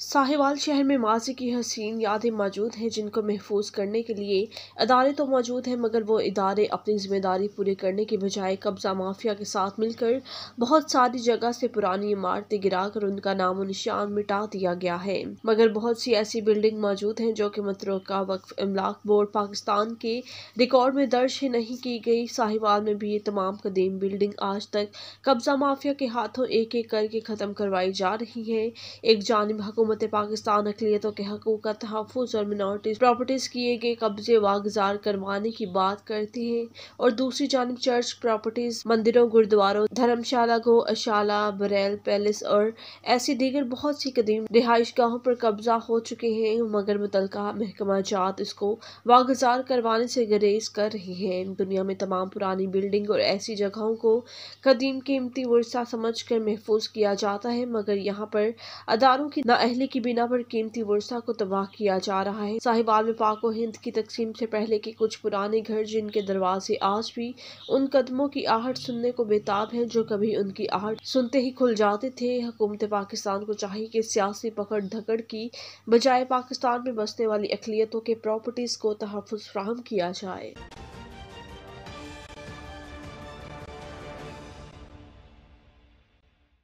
साहिवाल शहर में माजी की हसीन यादें मौजूद हैं जिनको महफूज करने के लिए अदारे तो मौजूद हैं मगर वो इदारे अपनी ज़िम्मेदारी पूरी करने के बजाय कब्ज़ा माफिया के साथ मिलकर बहुत सारी जगह से पुरानी इमारतें गिरा कर उनका नामो निशान मिटा दिया गया है मगर बहुत सी ऐसी बिल्डिंग मौजूद हैं जो कि मतरोका वक्फ अमलाक बोर्ड पाकिस्तान के रिकॉर्ड में दर्ज ही नहीं की गई साहिवाल में भी ये तमाम कदीम बिल्डिंग आज तक कब्ज़ा माफिया के हाथों एक एक करके ख़त्म करवाई जा रही है एक जानब हुकूमत पाकिस्तान अकलीतों के हकूक़ का तहफ़ और मिनार्टी प्रॉपर्टीज़ किए गए कब्ज़े वागजार करवाने की बात करती है और दूसरी जानब चर्च प्रॉपर्टीज़ मंदिरों गुरुद्वारों धर्मशाला अशाला बरेल पैलेस और ऐसी दीगर बहुत सी कदीम रिहाइश गाहों पर कब्ज़ा हो चुके हैं मगर मुतल महकमा जात इसको वागजार करवाने से गरेज कर रही है दुनिया में तमाम पुरानी बिल्डिंग और ऐसी जगहों को कदीम कीमती वर्षा समझ कर महफूज किया जाता है मगर यहाँ पर अदारों की ना पहले की बिना पर कीमती वर्षा को तबाह किया जा रहा है साहिबाल में व हिंद की तकसीम से पहले के कुछ पुराने घर जिनके दरवाजे आज भी उन कदमों की आहट सुनने को बेताब हैं जो कभी उनकी आहट सुनते ही खुल जाते थे हुकूमत पाकिस्तान को चाहिए कि सियासी पकड़ धकड़ की बजाय पाकिस्तान में बसने वाली अकलीतों के प्रॉपर्टीज़ को तहफ़ फ्राहम किया जाए